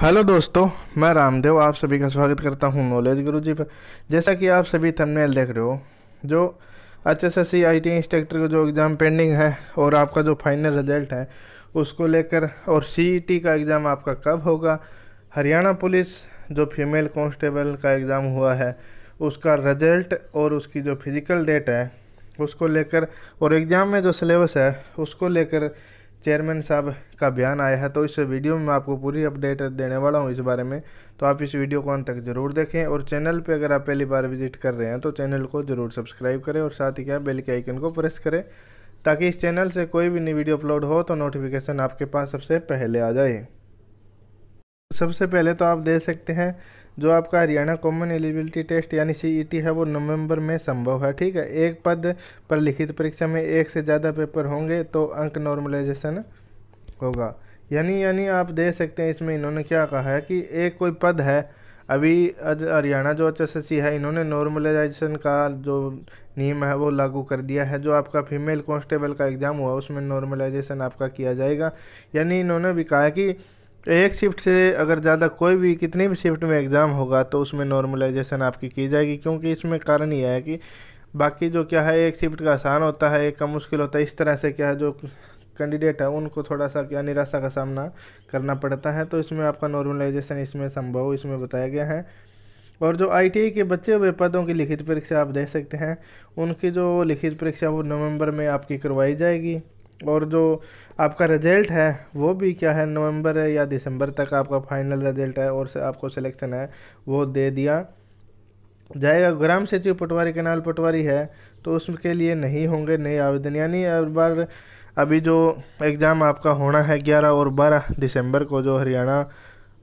hello दोस्तों मैं रामदेव आप सभी का स्वागत करता हूं नॉलेज गुरु जी पर जैसा कि आप सभी थंबनेल देख रहे हो जो H S S C I T instructor का जो एग्ज़ाम पेंडिंग है और आपका जो फाइनल रिजल्ट है उसको लेकर और सी ई टी का एग्ज़ाम आपका कब होगा हरियाणा पुलिस जो फीमेल कांस्टेबल का एग्ज़ाम हुआ है उसका रिजल्ट और उसकी जो फिज़िकल डेट है उसको लेकर और एग्ज़ाम में जो सिलेबस है उसको लेकर चेयरमैन साहब का बयान आया है तो इस वीडियो में मैं आपको पूरी अपडेट देने वाला हूँ इस बारे में तो आप इस वीडियो को अंत तक जरूर देखें और चैनल पे अगर आप पहली बार विजिट कर रहे हैं तो चैनल को जरूर सब्सक्राइब करें और साथ ही क्या बेल के आइकन को प्रेस करें ताकि इस चैनल से कोई भी नई वीडियो अपलोड हो तो नोटिफिकेशन आपके पास सबसे पहले आ जाए सबसे पहले तो आप देख सकते हैं जो आपका हरियाणा कॉमन एलिजिबिलिटी टेस्ट यानी सीईटी e है वो नवंबर में संभव है ठीक है एक पद पर लिखित परीक्षा में एक से ज़्यादा पेपर होंगे तो अंक नॉर्मलाइजेशन होगा यानी यानी आप देख सकते हैं इसमें इन्होंने क्या कहा है कि एक कोई पद है अभी हरियाणा जो एच एस है इन्होंने नॉर्मलाइजेशन का जो नियम है वो लागू कर दिया है जो आपका फीमेल कॉन्स्टेबल का एग्ज़ाम हुआ उसमें नॉर्मलाइजेशन आपका किया जाएगा यानी इन्होंने भी कहा कि एक शिफ्ट से अगर ज़्यादा कोई भी कितनी भी शिफ्ट में एग्ज़ाम होगा तो उसमें नॉर्मलाइजेशन आपकी की जाएगी क्योंकि इसमें कारण यह है कि बाकी जो क्या है एक शिफ्ट का आसान होता है एक का मुश्किल होता है इस तरह से क्या है जो कैंडिडेट है उनको थोड़ा सा क्या निराशा का सामना करना पड़ता है तो इसमें आपका नॉर्मलाइजेशन इसमें संभव इसमें बताया गया है और जो आईटीआई e के बचे हुए पदों की लिखित परीक्षा आप दे सकते हैं उनकी जो लिखित परीक्षा वो नवंबर में आपकी करवाई जाएगी और जो आपका रिज़ल्ट है वो भी क्या है नवंबर या दिसंबर तक आपका फाइनल रिज़ल्ट है और से आपको सिलेक्शन है वो दे दिया जाएगा ग्राम सचिव पटवारी केनाल पटवारी है तो उसके लिए नहीं होंगे नए आवेदन यानी बार अभी जो एग्ज़ाम आपका होना है ग्यारह और बारह दिसंबर को जो हरियाणा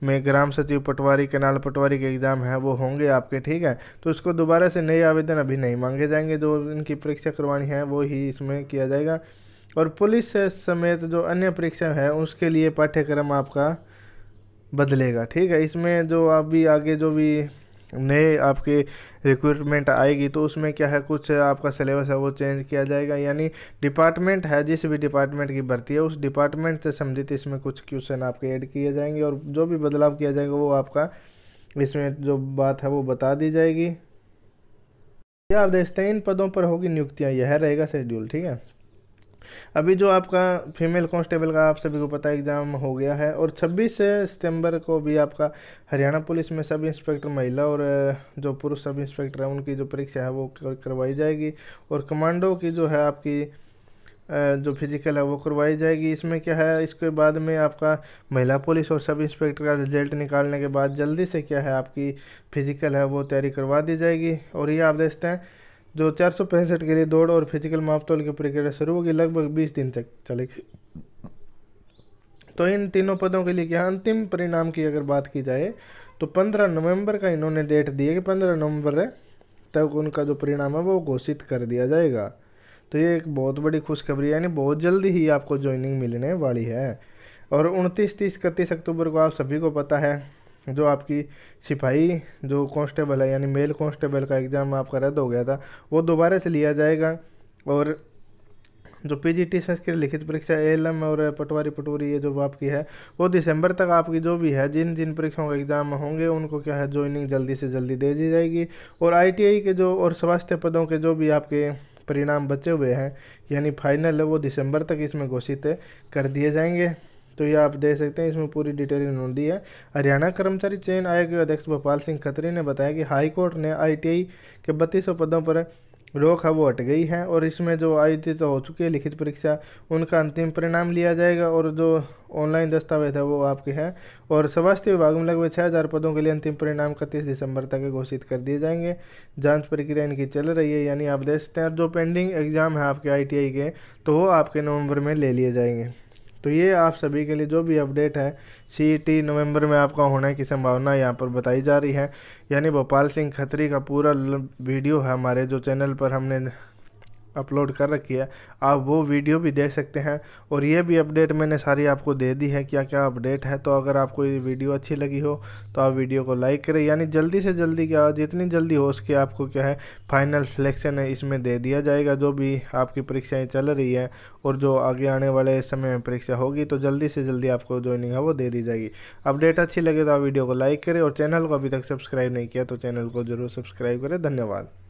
में ग्राम सचिव पटवारी केनाल पटवारी के एग्ज़ाम है वो होंगे आपके ठीक है तो उसको दोबारा से नए आवेदन अभी नहीं मांगे जाएंगे जो इनकी परीक्षा करवानी है वो ही इसमें किया जाएगा और पुलिस समेत जो अन्य परीक्षा है उसके लिए पाठ्यक्रम आपका बदलेगा ठीक है इसमें जो आप भी आगे जो भी नए आपके रिक्रूटमेंट आएगी तो उसमें क्या है कुछ आपका सिलेबस है वो चेंज किया जाएगा यानी डिपार्टमेंट है जिस भी डिपार्टमेंट की भर्ती है उस डिपार्टमेंट से संबंधित इसमें कुछ क्वेश्चन आपके ऐड किए जाएंगे और जो भी बदलाव किया जाएगा वो आपका इसमें जो बात है वो बता दी जाएगी या आप देखते हैं इन पदों पर होगी नियुक्तियाँ यह रहेगा शेड्यूल ठीक है अभी जो आपका फीमेल कांस्टेबल का आप सभी को पता है एग्ज़ाम हो गया है और 26 सितंबर को भी आपका हरियाणा पुलिस में सब इंस्पेक्टर महिला और जो पुरुष सब इंस्पेक्टर है उनकी जो परीक्षा है वो करवाई जाएगी और कमांडो की जो है आपकी जो फिजिकल है वो करवाई जाएगी इसमें क्या है इसके बाद में आपका महिला पुलिस और सब इंस्पेक्टर का रिजल्ट निकालने के बाद जल्दी से क्या है आपकी फिजिकल है वो तैयारी करवा दी जाएगी और ये आप देखते हैं जो चार सौ पैंसठ के लिए दौड़ और फिजिकल मापतोल की प्रक्रिया शुरू होगी लगभग बीस दिन तक चलेगी तो इन तीनों पदों के लिए क्या अंतिम परिणाम की अगर बात की जाए तो पंद्रह नवंबर का इन्होंने डेट दी है कि पंद्रह नवंबर है तक उनका जो परिणाम है वो घोषित कर दिया जाएगा तो ये एक बहुत बड़ी खुशखबरी है यानी बहुत जल्दी ही आपको ज्वाइनिंग मिलने वाली है और उनतीस तीस इकतीस अक्टूबर को आप सभी को पता है जो आपकी सिपाही जो कांस्टेबल है यानी मेल कांस्टेबल का एग्ज़ाम आपका रद्द हो गया था वो दोबारा से लिया जाएगा और जो पी जी टी संस्कृत लिखित परीक्षा एलएम और पटवारी पटोरी ये जो आपकी है वो दिसंबर तक आपकी जो भी है जिन जिन परीक्षाओं का एग्ज़ाम होंगे उनको क्या है ज्वाइनिंग जल्दी से जल्दी दे दी जाएगी और आई के जो और स्वास्थ्य पदों के जो भी आपके परिणाम बचे हुए हैं यानी फाइनल है वो दिसंबर तक इसमें घोषित कर दिए जाएंगे तो ये आप देख सकते हैं इसमें पूरी डिटेल इन्होंने दी है हरियाणा कर्मचारी चयन आयोग के अध्यक्ष भोपाल सिंह खत्री ने बताया कि हाईकोर्ट ने आईटीआई के बत्तीस पदों पर रोक है वो हट गई है और इसमें जो आयोजित तो हो चुकी है लिखित परीक्षा उनका अंतिम परिणाम लिया जाएगा और जो ऑनलाइन दस्तावेज है वो आपके हैं और स्वास्थ्य विभाग में लगभग छः हज़ार पदों के लिए अंतिम परिणाम इकतीस दिसंबर तक घोषित कर दिए जाएंगे जांच प्रक्रिया इनकी चल रही है यानी आप देख सकते हैं जो पेंडिंग एग्ज़ाम है आपके आई के तो वो आपके नवंबर में ले लिए जाएंगे तो ये आप सभी के लिए जो भी अपडेट है सी e नवंबर में आपका होने की संभावना यहाँ पर बताई जा रही है यानी भोपाल सिंह खत्री का पूरा वीडियो है हमारे जो चैनल पर हमने अपलोड कर रखी है आप वो वीडियो भी देख सकते हैं और ये भी अपडेट मैंने सारी आपको दे दी है क्या क्या अपडेट है तो अगर आपको ये वीडियो अच्छी लगी हो तो आप वीडियो को लाइक करें यानी जल्दी से जल्दी क्या जितनी जल्दी हो उसके आपको क्या है फाइनल सिलेक्शन है इसमें दे दिया जाएगा जो भी आपकी परीक्षाएँ चल रही है और जो आगे आने वाले समय में परीक्षा होगी तो जल्दी से जल्दी आपको ज्वाइनिंग है वो दे दी जाएगी अपडेट अच्छी लगे तो आप वीडियो को लाइक करें और चैनल को अभी तक सब्सक्राइब नहीं किया तो चैनल को ज़रूर सब्सक्राइब करें धन्यवाद